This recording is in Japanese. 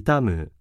痛む